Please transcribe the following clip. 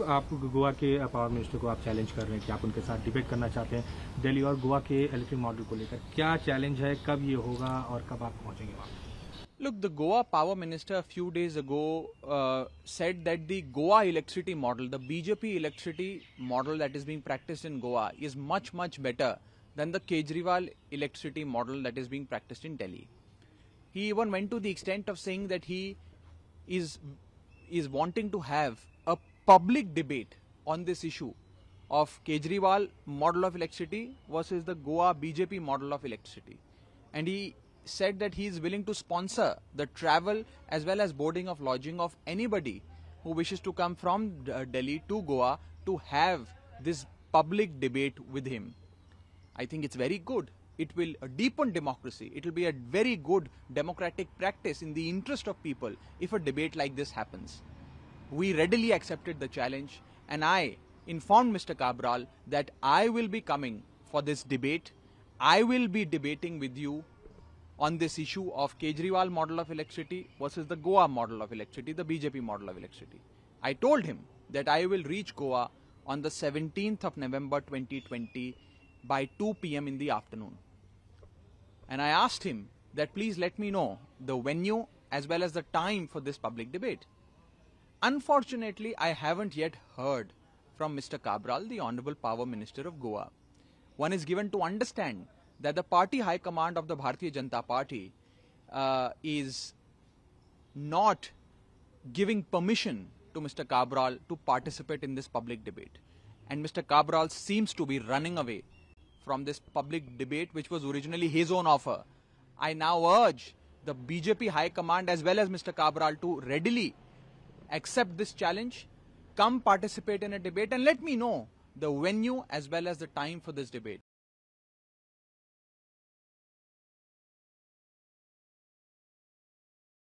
आप गोवा के power minister को आप चैलेंज कर रहे हैं कि आप उनके साथ डिबेट करना चाहते हैं दिल्ली और गोवा के इलेक्ट्रिक मॉडल को लेकर क्या चैलेंज है कब ये होगा और कब आप पहुंचेंगे वहां look the Goa power minister few days ago said that the Goa electricity model the BJP electricity model that is being practice in Goa is much much better than the Kejriwal electricity model that is being practice in Delhi he even went to the extent of saying that he is is wanting to have public debate on this issue of Kejriwal model of electricity versus the Goa BJP model of electricity. And he said that he is willing to sponsor the travel as well as boarding of lodging of anybody who wishes to come from uh, Delhi to Goa to have this public debate with him. I think it's very good. It will uh, deepen democracy. It will be a very good democratic practice in the interest of people if a debate like this happens we readily accepted the challenge and I informed Mr. Cabral that I will be coming for this debate. I will be debating with you on this issue of Kejriwal model of electricity versus the Goa model of electricity, the BJP model of electricity. I told him that I will reach Goa on the 17th of November 2020 by 2 p.m. in the afternoon. And I asked him that please let me know the venue as well as the time for this public debate. Unfortunately, I haven't yet heard from Mr. Cabral, the Honorable Power Minister of Goa. One is given to understand that the party high command of the Bharatiya Janata Party uh, is not giving permission to Mr. Cabral to participate in this public debate. And Mr. Cabral seems to be running away from this public debate, which was originally his own offer. I now urge the BJP High Command as well as Mr. Cabral to readily accept this challenge, come participate in a debate and let me know the venue as well as the time for this debate.